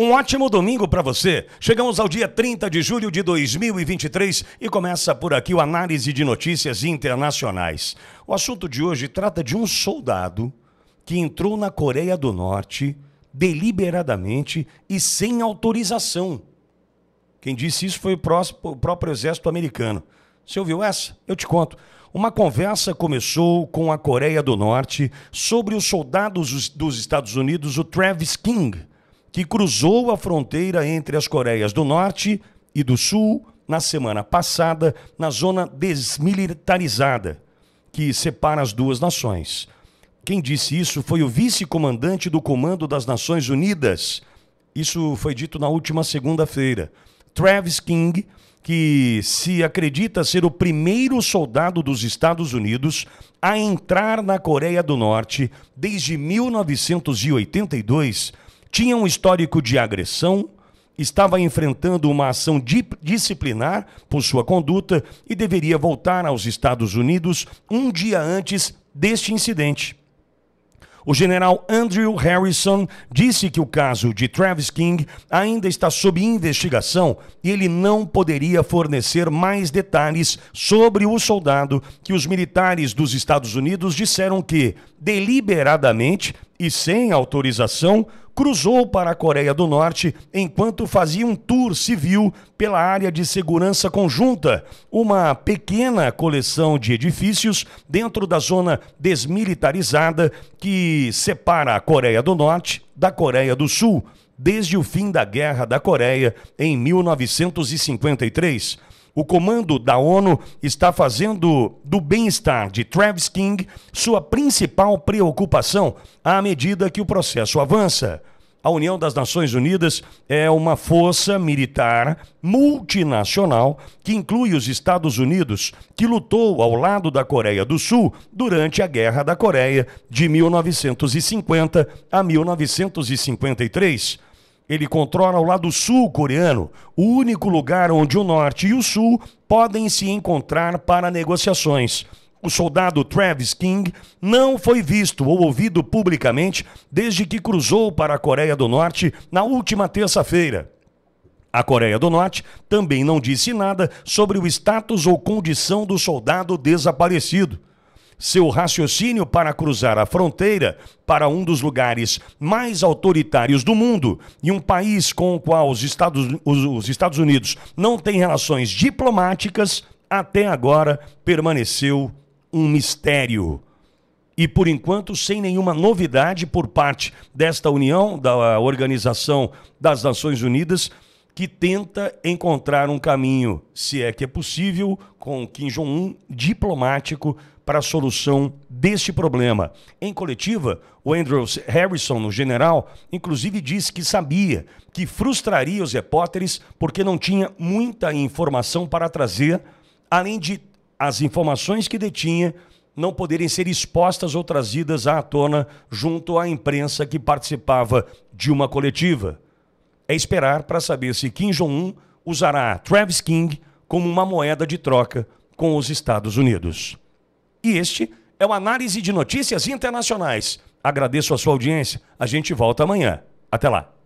Um ótimo domingo para você. Chegamos ao dia 30 de julho de 2023 e começa por aqui o análise de notícias internacionais. O assunto de hoje trata de um soldado que entrou na Coreia do Norte deliberadamente e sem autorização. Quem disse isso foi o próprio exército americano. Você ouviu essa? Eu te conto. Uma conversa começou com a Coreia do Norte sobre os soldados dos Estados Unidos, o Travis King que cruzou a fronteira entre as Coreias do Norte e do Sul na semana passada, na zona desmilitarizada que separa as duas nações. Quem disse isso foi o vice-comandante do Comando das Nações Unidas. Isso foi dito na última segunda-feira. Travis King, que se acredita ser o primeiro soldado dos Estados Unidos a entrar na Coreia do Norte desde 1982, tinha um histórico de agressão, estava enfrentando uma ação disciplinar por sua conduta e deveria voltar aos Estados Unidos um dia antes deste incidente. O general Andrew Harrison disse que o caso de Travis King ainda está sob investigação e ele não poderia fornecer mais detalhes sobre o soldado que os militares dos Estados Unidos disseram que, deliberadamente, e, sem autorização, cruzou para a Coreia do Norte enquanto fazia um tour civil pela área de segurança conjunta, uma pequena coleção de edifícios dentro da zona desmilitarizada que separa a Coreia do Norte da Coreia do Sul desde o fim da Guerra da Coreia em 1953 o comando da ONU está fazendo do bem-estar de Travis King sua principal preocupação à medida que o processo avança. A União das Nações Unidas é uma força militar multinacional que inclui os Estados Unidos, que lutou ao lado da Coreia do Sul durante a Guerra da Coreia de 1950 a 1953. Ele controla o lado sul coreano, o único lugar onde o norte e o sul podem se encontrar para negociações. O soldado Travis King não foi visto ou ouvido publicamente desde que cruzou para a Coreia do Norte na última terça-feira. A Coreia do Norte também não disse nada sobre o status ou condição do soldado desaparecido seu raciocínio para cruzar a fronteira para um dos lugares mais autoritários do mundo e um país com o qual os Estados, os, Estados Unidos não têm relações diplomáticas, até agora permaneceu um mistério e por enquanto sem nenhuma novidade por parte desta união da Organização das Nações Unidas que tenta encontrar um caminho, se é que é possível, com Kim Jong-un diplomático para a solução deste problema. Em coletiva, o Andrew Harrison, no general, inclusive disse que sabia que frustraria os repórteres porque não tinha muita informação para trazer, além de as informações que detinha não poderem ser expostas ou trazidas à tona junto à imprensa que participava de uma coletiva é esperar para saber se Kim Jong-un usará Travis King como uma moeda de troca com os Estados Unidos. E este é o Análise de Notícias Internacionais. Agradeço a sua audiência. A gente volta amanhã. Até lá.